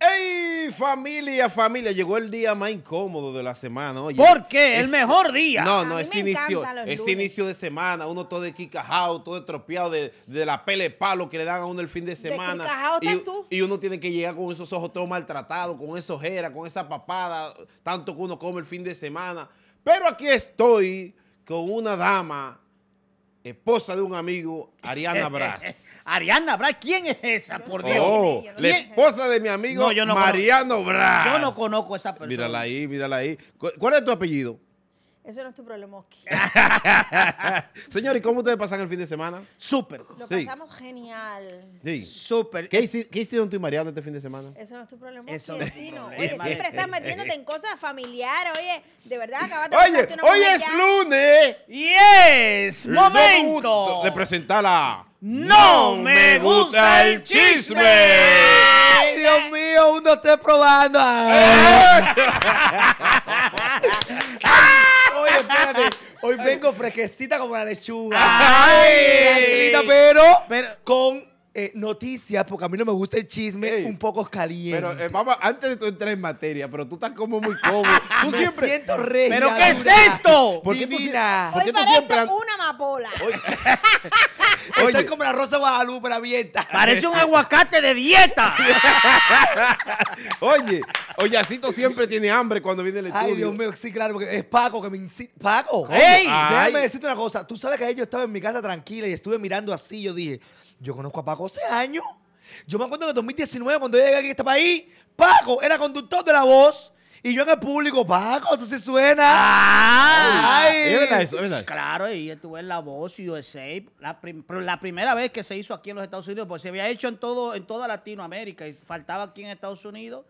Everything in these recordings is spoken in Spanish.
Hey ¡Ey, familia, familia! Llegó el día más incómodo de la semana. ¿Por qué? el mejor día. No, no, es inicio, es inicio de semana. Uno todo de quicajao, todo estropeado de, la pele palo que le dan a uno el fin de semana. y, uno tiene que llegar con esos ojos todos maltratados, con esa ojera, con esa papada, tanto que uno come el fin de semana. Pero aquí estoy con una dama esposa de un amigo, Ariana Brass Ariana Bra, ¿quién es esa? Por oh, Dios. la esposa de mi amigo Mariano Bra. Yo no conozco a esa persona. Mírala ahí, mírala ahí. ¿Cuál es tu apellido? Eso no es tu problema, Señor, ¿y cómo ustedes pasan el fin de semana? Súper. Lo pasamos genial. Sí. Súper. ¿Qué, hiciste hicieron tú y Mariano este fin de semana? Eso no es tu problema, Eso es Oye, siempre estás metiéndote en cosas familiares. Oye, de verdad, acabaste de Oye, una hoy es lunes. Y es momento. De presentar a... No me gusta el chisme. Ay, Dios mío, uno está probando. Eh. Hoy vengo fresquecita como la lechuga. Ay. Tranquilita, pero, con eh, noticias, porque a mí no me gusta el chisme, un poco caliente. Pero, eh, vamos, antes de entrar en materia, pero tú estás como muy cómodo. Tú me siempre... siento re... ¿Pero qué es esto? ¿Por qué Divina. ¿por qué Hoy parece siempre... una amapola. Oye. Estoy como la rosa Guadalupe Guadalupe abierta. Parece un aguacate de dieta. Oye, Ollacito siempre tiene hambre cuando viene el estudio. Ay, Dios mío, sí, claro, porque es Paco que me incita. ¡Paco! ¡Ey! Déjame decirte una cosa. Tú sabes que yo estaba en mi casa tranquila y estuve mirando así. Yo dije, yo conozco a Paco hace años. Yo me acuerdo que en 2019, cuando yo llegué aquí a este país, Paco era conductor de La Voz. Y yo en el público, Paco, tú sí suena. Ah. Ay, es verdad es Claro, y estuve en la voz USA. La, la primera vez que se hizo aquí en los Estados Unidos, porque se había hecho en todo, en toda Latinoamérica. Y faltaba aquí en Estados Unidos.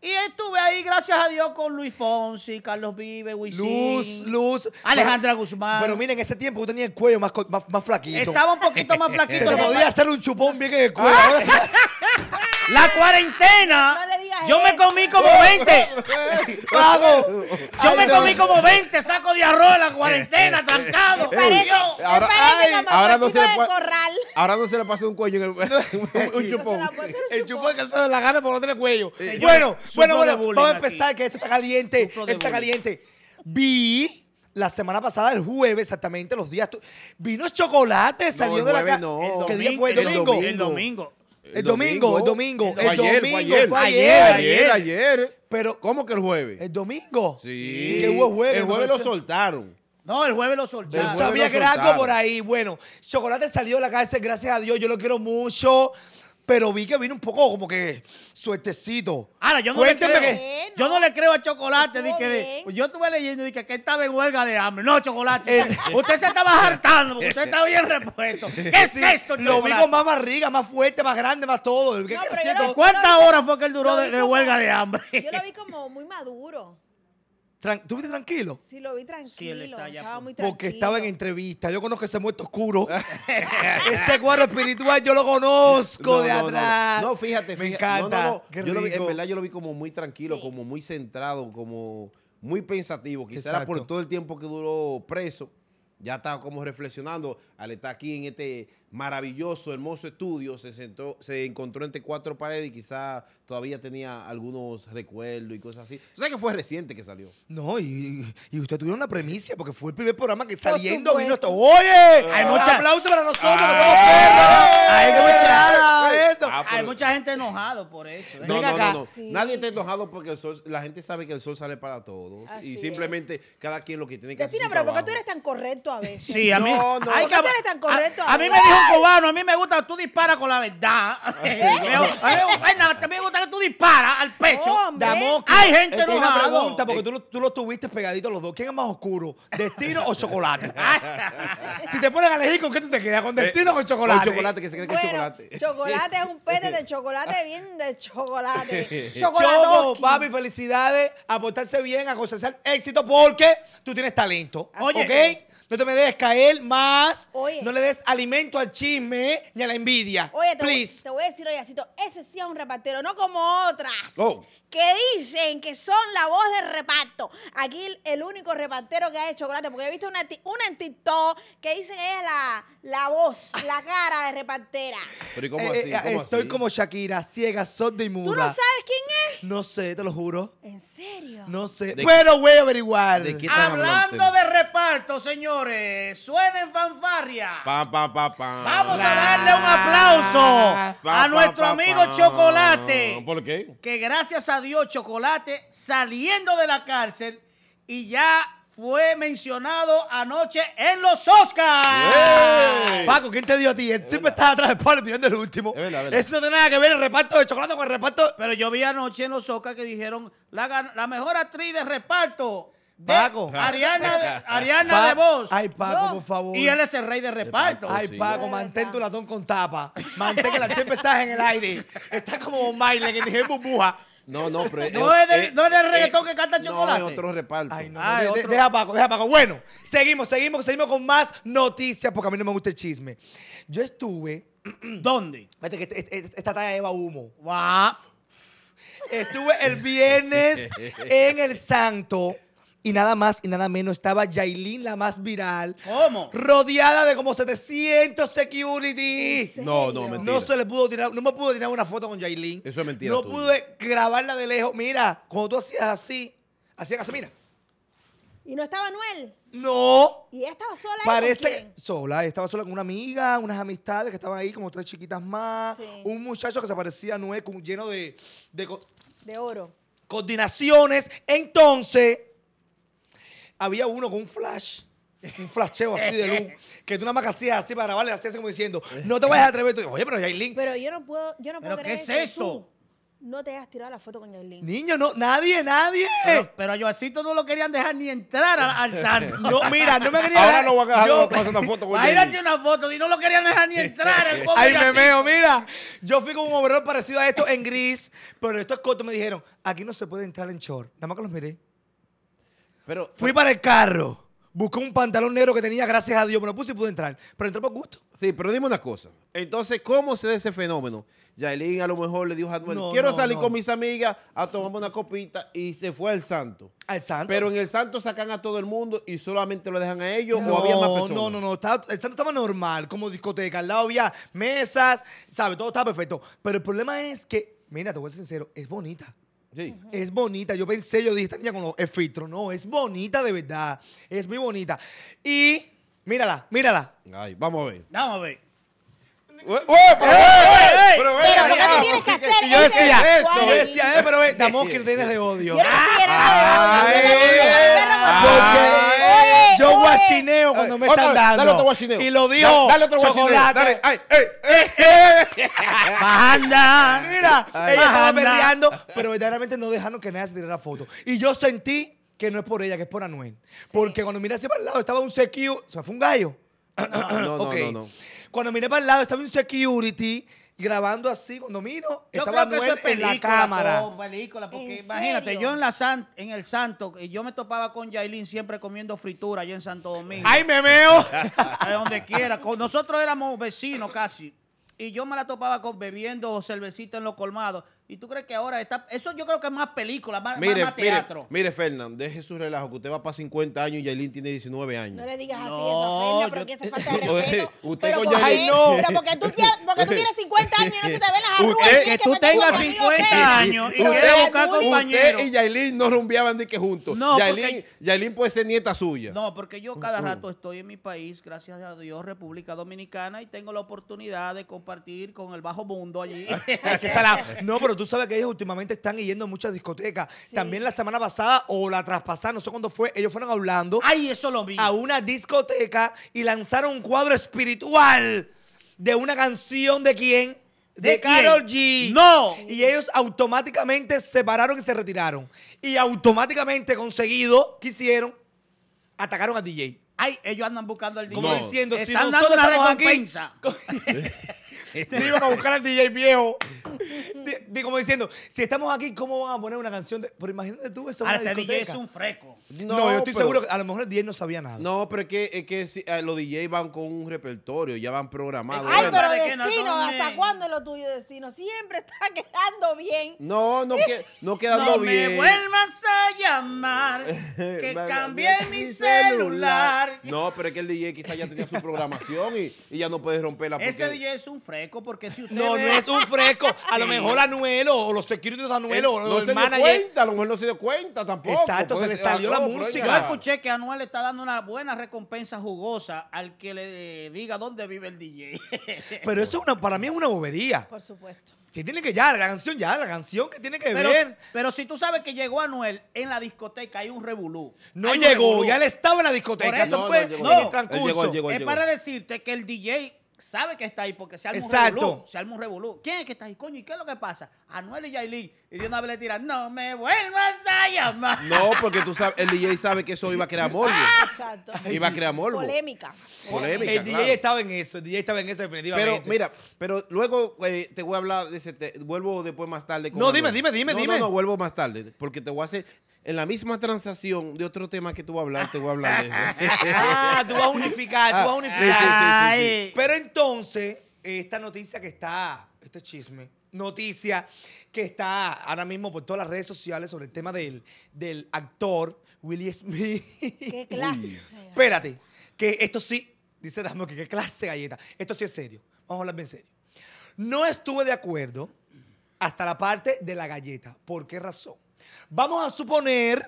Y estuve ahí, gracias a Dios, con Luis Fonsi, Carlos Vive, Luis Luz, Luz. Alejandra Guzmán. bueno miren, en ese tiempo yo tenía el cuello más, más, flaquito. Estaba un poquito más flaquito. podía hacer un chupón bien en el cuello. Ah. La cuarentena. yo me comí como 20. Pago. Yo me comí como 20 saco de arroz en la cuarentena, trancado. ahora, ahora no se le corral. Ahora no se le pasa un cuello en el, un, chupón. El chupón que se la gana por no tener cuello. bueno, bueno, bueno, vamos a empezar que esto está caliente. está caliente. Vi la semana pasada, el jueves exactamente, los días. Vino chocolate, salió de la casa. No. ¿Qué día fue? El domingo. El domingo. El, domingo, el domingo. El domingo ayer, fue ayer. Ayer, ayer. Pero, ¿Cómo que el jueves? El domingo. Sí. ¿Y jueves? El jueves lo soltaron. No, el jueves lo soltaron. Yo sabía que era algo por ahí. Bueno, Chocolate salió de la cárcel, gracias a Dios. Yo lo quiero mucho pero vi que vino un poco como que suertecito. Ahora, yo no le creo. a Chocolate. yo estuve leyendo y que, que estaba en huelga de hambre. No, Chocolate. usted se estaba hartando porque usted está bien repuesto. ¿Qué es esto, Chocolate? Lo vi con más barriga, más fuerte, más grande, más todo. ¿Cuántas horas fue que él duró de, de, huelga de hambre? Yo lo vi como muy maduro. ¿Tú viste tranquilo? Sí, lo vi tranquilo. Porque estaba en entrevista. Yo conozco ese muerto oscuro. ese cuadro espiritual yo lo conozco de atrás. No, fíjate, Me encanta. en verdad yo lo vi como muy tranquilo, como muy centrado, como muy pensativo. Quizás por todo el tiempo que duró preso. Ya estaba como reflexionando al estar aquí en este maravilloso, hermoso estudio, se, sentó, se encontró entre cuatro paredes y quizá todavía tenía algunos recuerdos y cosas así. O que fue reciente que salió. No, y, usted tuvieron una premicia porque fue el primer programa que saliendo vino esto. ¡Oye! Hay ah. mucho aplauso para nosotros, ah. Hay mucha... Ah, pues. pues. Hay mucha gente enojado por eso. ¿eh? No, no, no, Nadie está enojado porque el sol, la gente sabe que el sol sale para todos. y simplemente cada quien lo que tiene que hacer. hacer. pero ¿por tú eres tan correcto a veces? Sí, a mí. No, tan correcto a, mí me dijo a mí me gusta que tú disparas con la verdad. a mí me gusta que tú disparas al pecho. Hay gente no Una pregunta, porque tú, tú los tuviste pegaditos los dos. ¿Quién es más oscuro, destino o chocolate? si te ponen a elegir, ¿con qué tú te quedas? ¿Con destino o con eh, chocolate? Con chocolate, que se cree que es chocolate. Chocolate es un pete de chocolate bien de chocolate. Choco, papi, felicidades. A portarse bien, a cosechar éxito, porque tú tienes talento. Oye, no te me dejes caer más. Oye. No le des alimento al chisme ni a la envidia. Oye, te, Voy, a decir, oye, ese sí es un repartero, no como otras. Oh. Que dicen que son la voz del reparto. Aquí el único repartero que ha hecho chocolate, porque he visto una, en TikTok que dicen que es la, voz, la cara de repartera. Pero ¿y cómo eh, así? Eh, estoy como Shakira, ciega, sorda y muda. ¿Tú no sabes quién es? No sé, te lo juro. ¿En serio? No sé. Pero voy a averiguar. Hablando de reparto, señor señores, suenen fanfarria. Vamos a darle un aplauso a nuestro amigo Chocolate. ¿Por qué? Que gracias a Dios, Chocolate saliendo de la cárcel y ya fue mencionado anoche en los Oscars. Paco, ¿quién te dio a ti? siempre estás atrás de palo viendo el último. Es Eso no tiene nada que ver el reparto de chocolate con el reparto. Pero yo vi anoche en los Oscars que dijeron la, la mejor actriz de reparto Paco. Ariana, Ariana de voz. Ay, Paco, por favor. Y él es el rey de reparto. Ay, Paco, mantén tu latón con tapa. Mantén que la chepa estás en el aire. Está como Miley que ni burbuja. No, no, pero. No es, del, no es reggaetón que canta chocolate. No, es otro reparto. Ay, no, ah, Deja Paco, deja Paco. Bueno, seguimos, seguimos, seguimos con más noticias porque a mí no me gusta el chisme. Yo estuve. ¿Dónde? Vete que este, este, esta talla lleva humo. Wow. Estuve el viernes en El Santo y nada más y nada menos estaba Yailin, la más viral. ¿Cómo? Rodeada de como 700 security. No, no, mentira. No se le pudo tirar, no me pudo tirar una foto con Yailin. Eso es mentira. No pude grabarla de lejos. Mira, cuando tú hacías así, hacía así, mira. ¿Y no estaba Noel? No. ¿Y estaba sola? Parece sola. estaba sola con una amiga, unas amistades que estaban ahí, como tres chiquitas más. Un muchacho que se parecía a Noel, lleno de, de. De oro. Coordinaciones. Entonces, había uno con un flash. Un flasheo así de luz, que tú nada más que hacías así para grabarle, hacías así como diciendo, no te vayas a atrever. Tú, Oye, pero Yailin. Pero yo no puedo, yo no puedo ¿Pero qué es esto? no te hayas tirado la foto con Yailin. Niño, no, nadie, nadie. Pero, a Joacito no lo querían dejar ni entrar al, santo. No, mira, no me querían Ahora no voy a dejar yo- hacer una foto con Yailin. Imagínate una foto y no lo querían dejar ni entrar. El Ay, me veo, mira. Yo fui con un overall parecido a esto en gris, pero esto es corto. Me dijeron, aquí no se puede entrar en short. Nada más que los miré. Fui para el carro. Busqué un pantalón negro que tenía, gracias a Dios, me lo puse y pude entrar. Pero entré por gusto. Sí, pero dime una cosa. Entonces, ¿cómo se da ese fenómeno? Yaelin a lo mejor le dijo a Manuel, quiero salir con mis amigas a tomarme una copita y se fue al santo. ¿Al santo? Pero en el santo sacan a todo el mundo y solamente lo dejan a ellos o había más personas. No, no, no. el santo estaba normal, como discoteca. Al lado había mesas, ¿sabes? Todo estaba perfecto. Pero el problema es que, mira, te voy a ser sincero, es bonita. Sí. Es bonita. Yo pensé, yo dije, esta niña con los es filtro. No, es bonita de verdad. Es muy bonita. Y mírala, mírala. Ay, vamos a ver. Vamos a ver. pero, pero, lo que tú tienes que hacer yo decía, eh, pero ve, mosca que tienes de odio. Yo no tienes de odio. Yo guachineo cuando me eh, están dando. Y lo dijo. Dale, otro guachineo. Dale, ay, eh, eh, Mira, ella estaba peleando, pero verdaderamente no dejaron que nadie se tirara foto. Y yo sentí que no es por ella, que es por Anuel. Porque cuando miré hacia el lado estaba un o Se fue un gallo. No, no, no, Cuando miré para el lado estaba un security grabando así, cuando miro, estaba eso en la cámara. película, porque imagínate, yo en la en el Santo, eh, yo me topaba con Yailin siempre comiendo fritura allá en Santo Domingo, ¡Ay, me veo! a eh, donde quiera. Nosotros éramos vecinos casi. Y yo me la topaba con bebiendo cervecita en los colmados. ¿Y tú crees que ahora está.? Eso yo creo que es más película, más, más teatro. Mire, mire deje su relajo, que usted va para 50 años y Yailin tiene 19 años. No le digas así eso, porque esa falta de respeto. Usted pero con Pero porque tú, porque tú tienes 50 años y no se te ven las arrugas. que tú tengas 50 años y usted buscar compañero. Usted y Yailin no rumbeaban de que juntos. No, Yailin, puede ser nieta suya. No, porque yo cada mm, mm. rato estoy en mi país, gracias a Dios, República Dominicana, y tengo la oportunidad de compartir con el bajo mundo allí. no, pero tú sabes que ellos últimamente están yendo a muchas discotecas. También la semana pasada o la traspasada, no sé cuándo fue, ellos fueron hablando Ay, eso lo vi. A una discoteca y lanzaron un cuadro espiritual de una canción de quién? de, Carol G. No. Y ellos automáticamente se pararon y se retiraron. Y automáticamente conseguido, ¿qué hicieron? Atacaron al DJ. Ay, ellos andan buscando al DJ. Como diciendo, Están si dando una recompensa. aquí. Iban a buscar al DJ viejo de, como diciendo, si estamos aquí, ¿cómo van a poner una canción? De, pero imagínate tú eso. Ahora, ese DJ es un freco. No, yo estoy seguro que a lo mejor el DJ no sabía nada. No, pero es que, es que eh, los DJ van con un repertorio, ya van programados. Ay, pero destino, ¿hasta cuándo lo tuyo destino? Siempre está quedando bien. No, no, que, no quedando bien. No me vuelvas a llamar, que cambie mi celular. No, pero es que el DJ quizás ya tenía su programación y, y ya no puede romper la Ese DJ es un freco, porque si usted. No, no es un freco. A lo mejor Anuel, o los securities de Anuel, o los se cuenta, a lo mejor no se dio cuenta tampoco. Exacto, se pues, le salió la música. Yo escuché que Anuel está dando una buena recompensa jugosa al que le eh, diga dónde vive el DJ. Pero eso una, para mí es una bobería. Por supuesto. Si tiene que ya, la canción ya, la canción que tiene que ver. Pero si tú sabes que llegó Anuel en la discoteca, hay un revolú. No llegó, ya él estaba en la discoteca. Por eso fue no, es para decirte que el DJ sabe que está ahí porque se arma revolú. Se arma un revolú. ¿Quién es que está ahí, coño? ¿Y qué es lo que pasa? Anuel y Yailin. Y de no le tiran, no me vuelvas a llamar. No, porque tú sabes, el DJ sabe que eso iba a crear morbo. Exacto. Iba a crear morbo. Polémica. Polémica, El DJ estaba en eso, el DJ estaba en eso definitivamente. Pero mira, pero luego eh, te voy a hablar, de te- vuelvo después más tarde. No, dime, dime, dime, dime. No, no, vuelvo más tarde, porque te voy a hacer, en la misma transacción de otro tema que tú vas a hablar, te voy a hablar de eso. ah, tú vas a unificar, tú vas a ah, unificar. Pero entonces, esta noticia que está, este chisme, noticia que está ahora mismo por todas las redes sociales sobre el tema del, del actor Willie Smith. ¡Qué clase! Espérate, que esto sí, dice Damo, que qué clase galleta. Esto sí es serio. Vamos a hablar bien serio. No estuve de acuerdo hasta la parte de la galleta. ¿Por qué razón? Vamos a suponer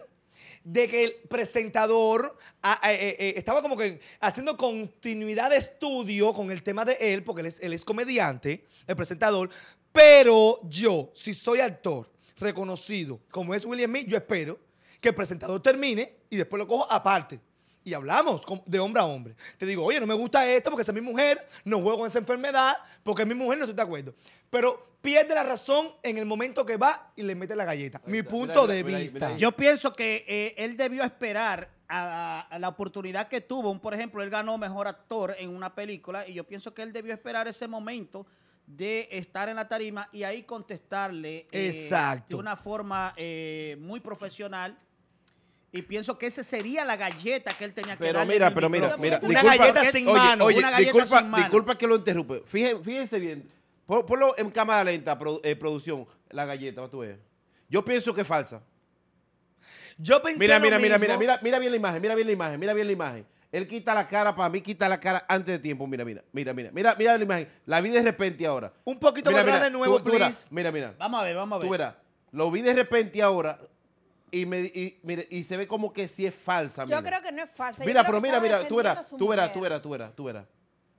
de que el presentador ah, eh, eh, eh, estaba como que haciendo continuidad de estudio con el tema de él, porque él es, comediante, el presentador, pero yo, si soy actor reconocido como es William Mee, yo espero que el presentador termine y después lo cojo aparte y hablamos de hombre a hombre. Te digo, oye, no me gusta esto porque esa es mi mujer, no juego con esa enfermedad, porque es mi mujer, no estoy de acuerdo. Pero pierde la razón en el momento que va y le mete la galleta. mi punto de vista. Yo pienso que eh, él debió esperar a, la oportunidad que tuvo. Por ejemplo, él ganó mejor actor en una película y yo pienso que él debió esperar ese momento de estar en la tarima y ahí contestarle eh, de una forma eh, muy profesional y pienso que esa sería la galleta que él tenía que pero Mira, pero mira, mira, una galleta sin mano. una galleta sin mano. disculpa que lo interrumpe. Fíjense, bien. Ponlo en cámara lenta, eh, producción, la galleta, va tú ves. Yo pienso que es falsa. Yo pensé mira, mira, mira, mira, mira, mira bien la imagen, mira bien la imagen, mira bien la imagen. Él quita la cara, para mí quita la cara antes de tiempo. Mira, mira, mira, mira, mira, mira la imagen. La vi de repente ahora. Un poquito más de nuevo, please. mira, mira. Vamos a ver, vamos a ver. Tú verás. Lo vi de repente ahora y, se ve como que sí es falsa. Yo creo que no es falsa. mira, pero mira, mira, tú verás, tú verás, tú verás, tú verás, tú verás,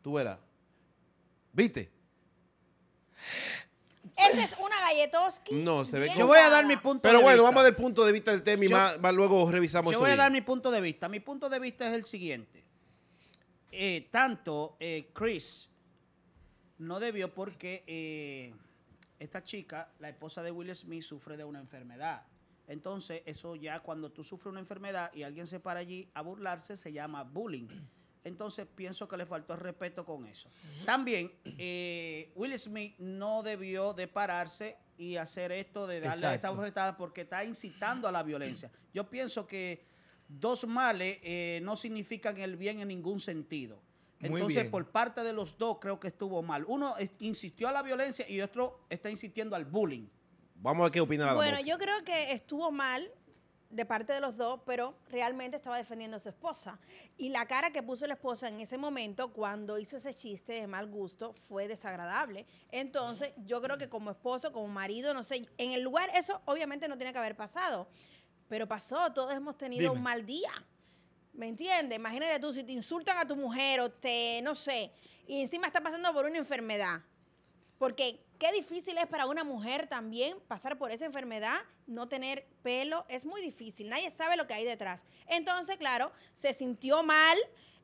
tú verás. ¿Viste? Esa es una galletoski. No, se ve Yo voy a dar mi punto de vista. Pero bueno, vamos del punto de vista del tema y luego revisamos Yo voy a dar mi punto de vista. Mi punto de vista es el siguiente. Eh, tanto eh, Chris no debió porque eh, esta chica, la esposa de Will Smith, sufre de una enfermedad. Entonces, eso ya cuando tú sufres una enfermedad y alguien se para allí a burlarse, se llama bullying. Entonces, pienso que le faltó respeto con eso. También, eh, Will Smith no debió de pararse y hacer esto de darle esa bofetada porque está incitando a la violencia. Yo pienso que dos males eh, no significan el bien en ningún sentido. Entonces, por parte de los dos, creo que estuvo mal. Uno insistió a la violencia y otro está insistiendo al bullying. Vamos a qué opina la Bueno, yo creo que estuvo mal de parte de los dos, pero realmente estaba defendiendo a su esposa. Y la cara que puso la esposa en ese momento cuando hizo ese chiste de mal gusto fue desagradable. Entonces, yo creo que como esposo, como marido, no sé, en el lugar eso obviamente no tiene que haber pasado, pero pasó, todos hemos tenido un mal día. ¿Me entiendes? Imagínate tú, si te insultan a tu mujer o te, no sé, y encima está pasando por una enfermedad. Porque qué difícil es para una mujer también pasar por esa enfermedad, no tener pelo, es muy difícil, nadie sabe lo que hay detrás. Entonces, claro, se sintió mal.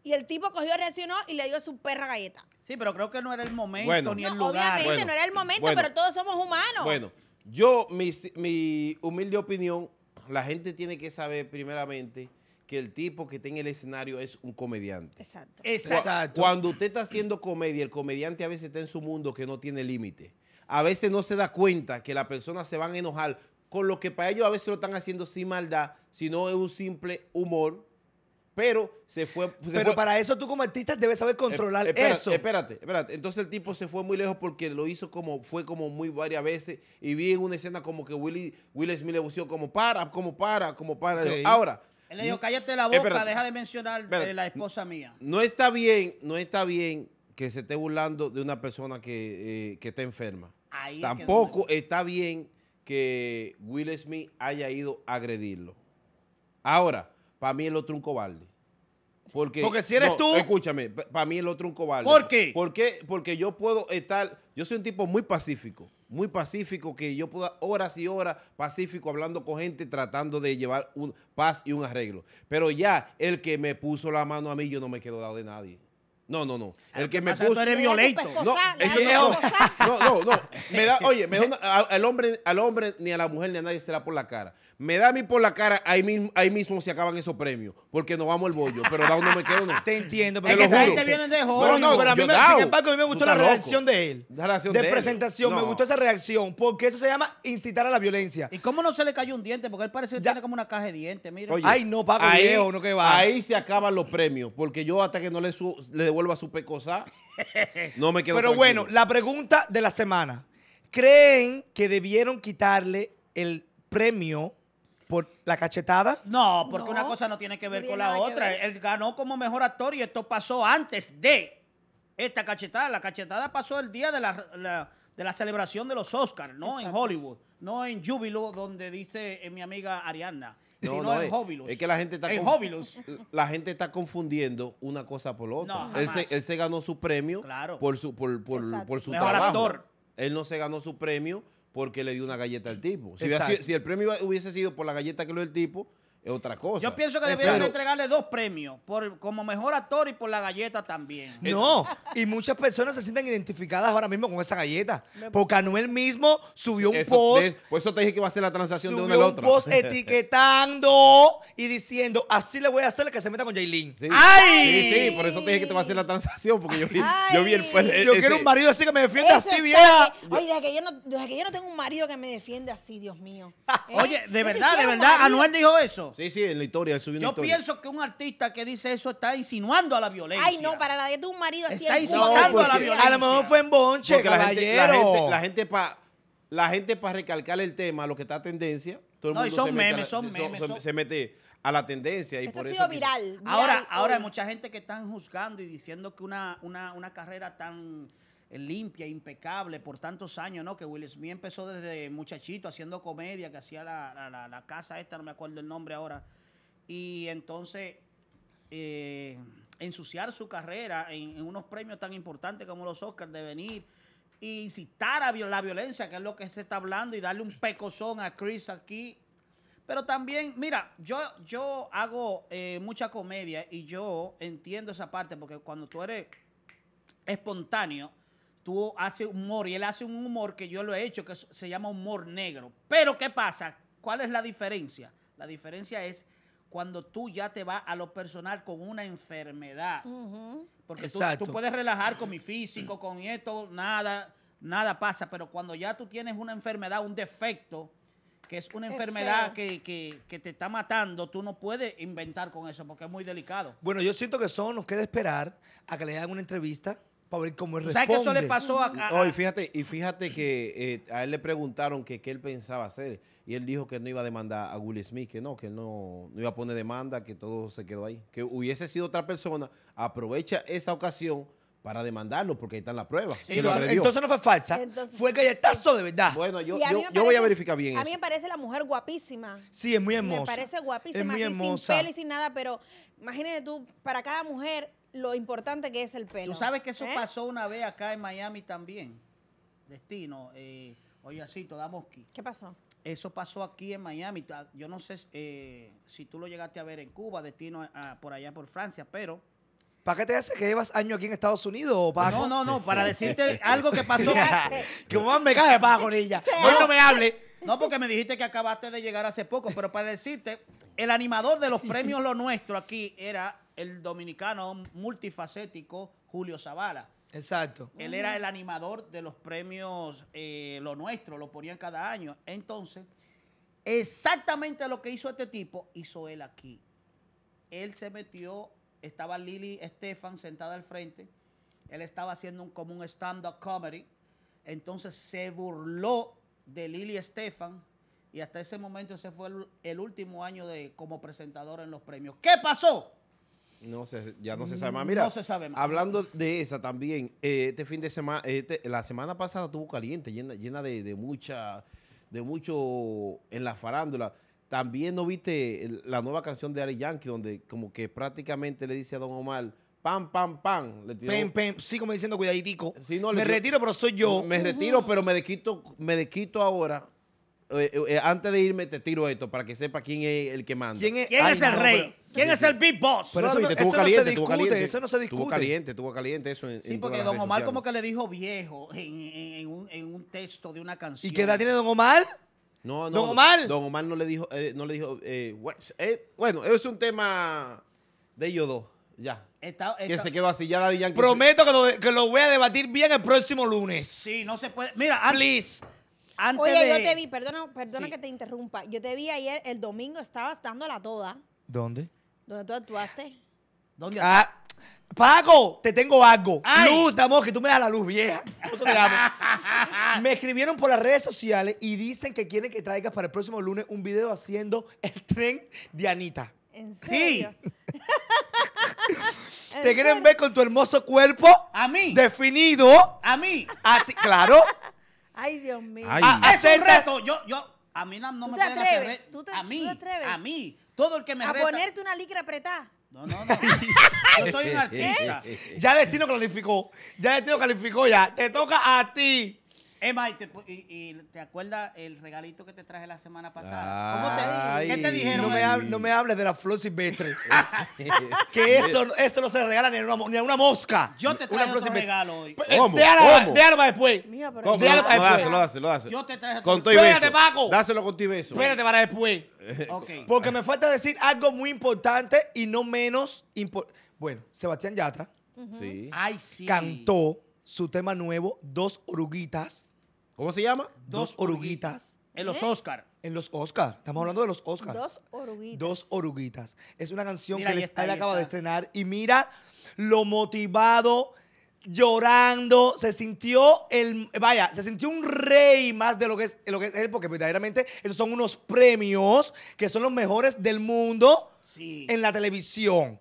Y el tipo cogió, reaccionó y le dio su perra galleta. Sí, pero creo que no era el momento ni el Obviamente no era el momento, pero todos somos humanos. Bueno, yo, mi, mi humilde opinión, la gente tiene que saber primeramente que el tipo que está en el escenario es un comediante. Exacto. Exacto. Cuando usted está haciendo comedia, el comediante a veces está en su mundo que no tiene límite a veces no se da cuenta que las personas se van a enojar con lo que para ellos a veces lo están haciendo sin maldad, sino es un simple humor. Pero se fue. pero para eso tú como artista debes saber eh, controlar eso. Espérate, espérate. Entonces el tipo se fue muy lejos porque lo hizo como, fue como muy varias veces. Y vi en una escena como que Willy, Will Smith le pusieron como para, como para, como para. Ahora. Él le dijo, cállate la boca, deja de mencionar de la esposa mía. No está bien, no está bien que se esté burlando de una persona que, eh, que está enferma. Tampoco está bien que Will Smith haya ido a agredirlo. Ahora, para mí el otro un cobarde. Porque, si eres tú. Escúchame, para mí el otro un cobarde. ¿Por qué? Porque, porque yo puedo estar. Yo soy un tipo muy pacífico. Muy pacífico, que yo puedo horas y horas pacífico hablando con gente tratando de llevar un paz y un arreglo. Pero ya el que me puso la mano a mí, yo no me quedo dado de nadie. No, no, no. Ah, El que me puso. Tú eres violento. Pues, no, no, no, Me da, oye, me da una, al hombre, al hombre, ni a la mujer, ni a nadie se da por la cara. Me da a mí por la cara, ahí mismo, ahí mismo se acaban esos premios, porque nos vamos el bollo. Pero da no me quedo, no. Te entiendo, pero es que de No, no, pero a mí, me, gustó la reacción de él. de, presentación, me gustó esa reacción, porque eso se llama incitar a la violencia. ¿Y cómo no se le cayó un diente? Porque él parece que tiene como una caja de dientes, mira. Ay, no, Paco, ahí, viejo, no que va. Ahí se acaban los premios, porque yo hasta que no le, devuelva su pecosa, no me quedo Pero bueno, la pregunta de la semana. ¿Creen que debieron quitarle el premio por la cachetada. No, porque una cosa no tiene que ver con la otra. Él ganó como mejor actor y esto pasó antes de esta cachetada. La cachetada pasó el día de la, de la celebración de los Oscars, no en Hollywood, no en Júbilo, donde dice eh, mi amiga Ariana sino en júbilo. Es que la gente está en La gente está confundiendo una cosa por otra. él, se, él, se, ganó su premio por su, por, por, por su Mejor trabajo. Actor. Él no se ganó su premio porque le dio una galleta al tipo. Si, el premio hubiese sido por la galleta que le dio el tipo, es otra cosa. Yo pienso que deberían entregarle dos premios, por, como mejor actor y por la galleta también. Eh, no, y muchas personas se sienten identificadas ahora mismo con esa galleta. Porque Anuel mismo subió un post. por eso te dije que iba a ser la transacción de uno a otro. otra. un post etiquetando y diciendo, así le voy a hacer que se meta con Jailin. ¡Ay! Sí, por eso te dije que te va a hacer la transacción, porque yo, vi, yo vi el, pues, Yo quiero un marido así que me defienda así, vieja. Oye, desde que, yo no, desde que yo no tengo un marido que me defiende así, Dios mío. Oye, de verdad, de verdad, Anuel dijo eso. Sí, sí, en la historia, Yo pienso que un artista que dice eso está insinuando a la violencia. Ay, no, para nadie. de un marido así Está insinuando Está a la violencia. A lo mejor fue en bonche, Porque la gente, la gente, la gente para recalcar el tema, lo que está a tendencia, No, y son memes, son memes, se mete a la tendencia y Esto ha por sido viral. Ahora, ahora hay mucha gente que están juzgando y diciendo que una, una, una carrera tan eh, limpia, impecable por tantos años, ¿no? Que Will Smith empezó desde muchachito haciendo comedia, que hacía la, casa esta, no me acuerdo el nombre ahora. Y entonces eh, ensuciar su carrera en, unos premios tan importantes como los Oscars, de venir e incitar a la violencia, que es lo que se está hablando, y darle un pecozón a Chris aquí. Pero también, mira, yo, yo hago eh, mucha comedia y yo entiendo esa parte, porque cuando tú eres espontáneo, tú haces humor y él hace un humor que yo lo he hecho, que se llama humor negro. Pero ¿qué pasa? ¿Cuál es la diferencia? La diferencia es cuando tú ya te vas a lo personal con una enfermedad. Porque tú, puedes relajar con mi físico, con esto, nada, nada pasa. Pero cuando ya tú tienes una enfermedad, un defecto, que es una enfermedad que, te está matando, tú no puedes inventar con eso porque es muy delicado. Bueno, yo siento que solo nos queda esperar a que le hagan una entrevista ¿Sabes qué eso le pasó a, y fíjate, y fíjate que eh, a él le preguntaron que qué él pensaba hacer y él dijo que no iba a demandar a Will Smith, que no, que no, no iba a poner demanda, que todo se quedó ahí. Que hubiese sido otra persona, aprovecha esa ocasión para demandarlo porque ahí están las pruebas. Entonces, no fue falsa, fue galletazo de verdad. Bueno, yo, voy a verificar bien. eso. A mí me parece la mujer guapísima. Sí, es muy hermosa. Me parece guapísima, es muy sin pelo y sin nada, pero imagínate tú, para cada mujer lo importante que es el pelo. Tú sabes que eso ¿eh? pasó una vez acá en Miami también. Destino, eh, Oyacito, Damoski. ¿Qué pasó? Eso pasó aquí en Miami. Yo no sé eh, si tú lo llegaste a ver en Cuba, destino por allá por Francia, pero... ¿Para qué te hace que llevas años aquí en Estados Unidos, No, no, no, para decirte algo que pasó. que me cae, con ella! Hoy no me hable. No, porque me dijiste que acabaste de llegar hace poco, pero para decirte, el animador de los premios Lo Nuestro aquí era el dominicano multifacético Julio Zavala. Exacto. Él era el animador de los premios eh, Lo Nuestro, lo ponían cada año. Entonces, exactamente lo que hizo este tipo, hizo él aquí. Él se metió, estaba Lili Estefan sentada al frente, él estaba haciendo un, como un stand-up comedy, entonces se burló de Lili Stefan y hasta ese momento ese fue el, último año de, como presentador en los premios. ¿Qué pasó? No se, ya no se sabe más. Mm, Mira, se sabe hablando de esa también, eh, este fin de semana, este, la semana pasada tuvo caliente, llena, llena de, de, mucha, de mucho en la farándula. También no viste la nueva canción de Ari Yankee, donde como que prácticamente le dice a Don Omar, pam, pam, pam. Le tiró, pen, pen. diciendo, cuidaditico. me retiro, pero soy yo. Me retiro, pero me desquito, me ahora. Eh, eh, antes de irme te tiro esto para que sepa quién es el que manda. ¿Quién es, el rey? ¿Quién es el Big Boss? Pero eso, no, se discute, eso no se discute. Tuvo caliente, tuvo caliente eso en, Sí, porque Don Omar como que le dijo viejo en, un, texto de una canción. ¿Y qué edad tiene Don Omar? No, no. Don Omar. Don Omar no le dijo, eh, no le dijo, eh, eh, bueno, es un tema de ellos dos, ya. que se quedó así, ya Daddy Yankee. Prometo que lo, voy a debatir bien el próximo lunes. Sí, no se puede. Mira, please. Antes Oye, yo te vi, perdona, perdona que te interrumpa. Yo te vi ayer, el domingo estabas dándola toda. ¿Dónde? ¿Dónde tú actuaste? ¿Dónde actuaste? Ah. te tengo algo. Luz, damos que tú me das la luz vieja. Eso te amo. me escribieron por las redes sociales y dicen que quieren que traigas para el próximo lunes un video haciendo el tren de Anita. ¿En serio? Sí. te quieren ver con tu hermoso cuerpo. A mí. Definido. A mí. A claro. Ay, Dios mío. Ah, Ay. A, es un reto. Yo, yo, a mí no, no ¿Tú me te atreves? ¿Tú te, a mí, atreves? A mí. Todo el que me a ponerte una licra apretada. No, no, no. soy un artista. ¿Eh? Ya Destino calificó. Ya Destino calificó ya. Te toca a ti. Emma, ¿y te, acuerdas el regalito que te traje la semana pasada? ¿Cómo te, ¿Qué te dijeron? No me, hables de la flor silvestre. que eso, eso no se regala ni a una, mosca. Yo te traigo otro regalo hoy. Pues, ¿Cómo? Déjalo, para después. pero Déjalo después. Lo hace, Yo te traje con tu beso. Espérate, Paco. Dáselo con tu beso. Espérate para después. Porque me falta decir algo muy importante y no menos importante. Bueno, Sebastián Yatra. sí. Ay, sí. Cantó su tema nuevo, Dos Oruguitas. ¿Cómo se llama? Dos, Oruguitas. En los ¿Eh? Oscar. En los Oscar. Estamos hablando de los Oscar. Dos Oruguitas. Dos Oruguitas. Es una canción que él, está, acaba de estrenar. Y mira lo motivado llorando, se sintió el, vaya, se sintió un rey más de lo que es, lo que es él, porque verdaderamente esos son unos premios que son los mejores del mundo en la televisión.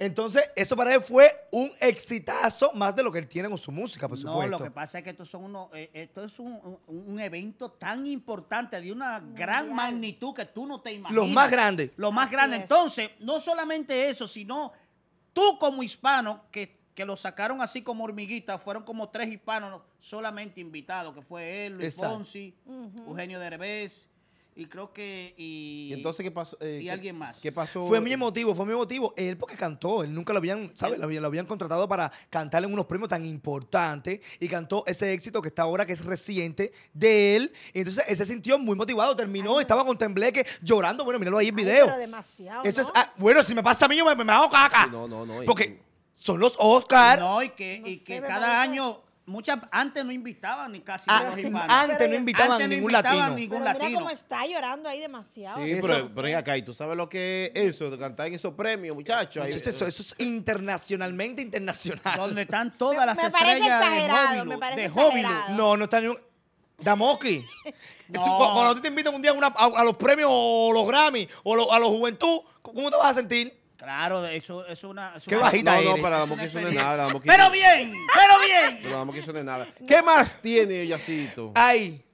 Entonces, eso para él fue un exitazo más de lo que él tiene con su música, por supuesto. No, lo que pasa es que son eh, esto es un, evento tan importante, de una gran magnitud que tú no te imaginas. Los más grandes. Los más grandes. Entonces, no solamente eso, sino tú como hispano que lo sacaron así como hormiguitas, fueron como tres hispanos solamente invitados, que fue él, Luis Exacto. Ponzi, de Eugenio Derbez, y creo que. ¿Y, entonces qué pasó? Eh, y alguien más. ¿Qué pasó? Fue mi motivo, fue mi motivo. Él porque cantó, él nunca lo habían, ¿sabes? Lo habían, contratado para cantar en unos premios tan importantes y cantó ese éxito que está ahora, que es reciente de él. entonces él se sintió muy motivado, terminó, estaba con tembleque, llorando. Bueno, míralo ahí el video. Eso es, ah, bueno, si me pasa a mí, me, me hago caca. No, no, no. Porque. son los Oscars. No, y que, que cada año Mucha, antes no invitaban ni casi ah, los Antes no invitaban a ningún latino. mira cómo está llorando ahí demasiado. Sí, pero, pero, acá, y tú sabes lo que es eso, de cantar en esos premios, muchachos. eso, eso, es internacionalmente internacional. Donde están todas las me estrellas de de exagerado No, no está ni un... Damoki. no. cuando te invitan un día a, los premios o los Grammy o a los Juventud, ¿cómo te vas a sentir? Claro, de hecho, es una. ¿Qué bajita bajita no, No, pero la moquilla no es nada. pero bien, pero bien. Pero la moquilla no es nada. ¿Qué más tiene Yacito? Ay.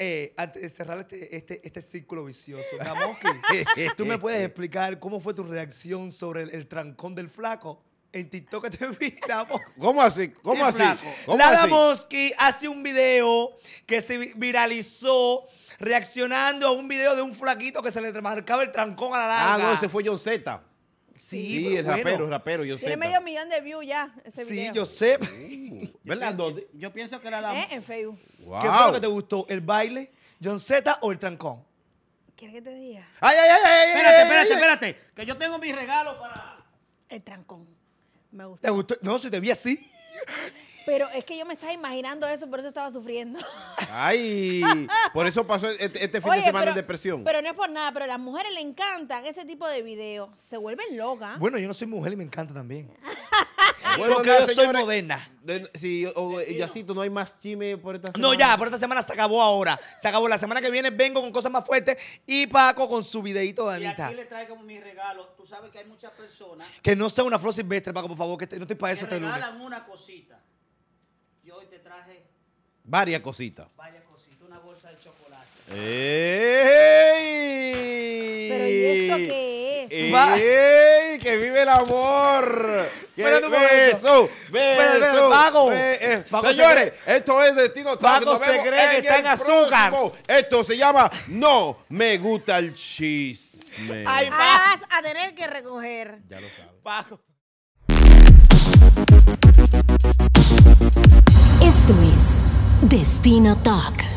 Eh, antes de cerrar este, este, este círculo vicioso, ¿tú me puedes explicar cómo fue tu reacción sobre el, trancón del flaco? En TikTok te vi, ¿Cómo así? ¿Cómo así? ¿Cómo la hace un video que se viralizó reaccionando a un video de un flaquito que se le marcaba el trancón a la larga. Ah, no, ese fue John Z. Sí, el rapero, el rapero, yo sé. Tiene medio millón de views ya ese sí, video. Sí, yo sé. ¿Verdad? Yo pienso que era la... Eh, en Facebook. ¿Qué fue lo que te gustó? ¿El baile, John Z o el trancón? ¿Quieres que te diga? ¡Ay, ay, ay! ay espérate, espérate, espérate. Que yo tengo mi regalo para... El trancón. Me gustó. ¿Te gustó? No, si te vi así... Pero es que yo me estaba imaginando eso, por eso estaba sufriendo. Ay, por eso pasó este, este fin de semana de depresión. Pero no es por nada, pero a las mujeres le encantan ese tipo de videos. Se vuelven locas. Bueno, yo no soy mujer y me encanta también. Bueno, yo soy moderna. Sí, o, eh, tú no hay más chime por esta semana. No, ya, por esta semana se acabó ahora. Se acabó. La semana que viene vengo con cosas más fuertes y Paco con su videito de Anita. Y aquí le traigo mi regalo. Tú sabes que hay muchas personas... Que no sea una flor silvestre, Paco, por favor, que no estoy para eso. regalan una cosita yo hoy te traje varias cositas. Varias cositas, una bolsa de chocolate. ¡Ey! Pero ¿y esto qué es? ¡Ey! ¡Que vive el amor! Espera un beso, beso, Pago. Eh, señores, esto es Destino Pago se cree que está en azúcar. Esto se llama No me gusta el chisme. Ay, vas a tener que recoger. Ya lo sabes. Pago. Destino Talk.